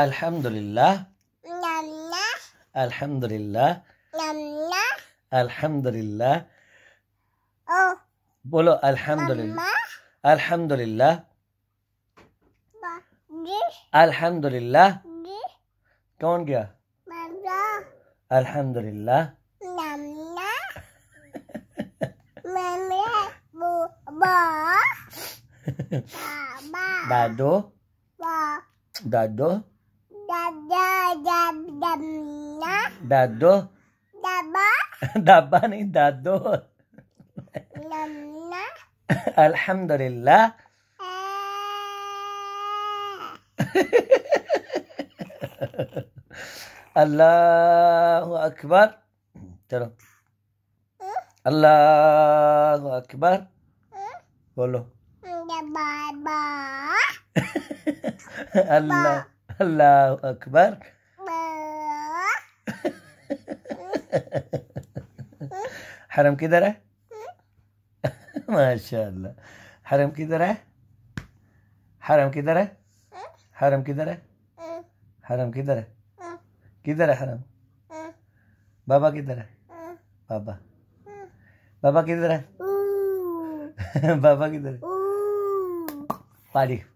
الحمد لله نعم. الحمد لله نعم. الحمد لله بولو الحمد لله الحمد لله الحمد لله كون جا الحمد لله دادو دادو دادو دابا دابا نہیں دادو الحمد لله الله أكبر ترى الله أكبر قولوا الله الله أكبر حرم كده ره ما شاء الله حرم كده ره حرم كده ره حرم كده ره حرم كده ره كده ره حرم بابا كده ره بابا بابا كده ره بابا كده ره पारी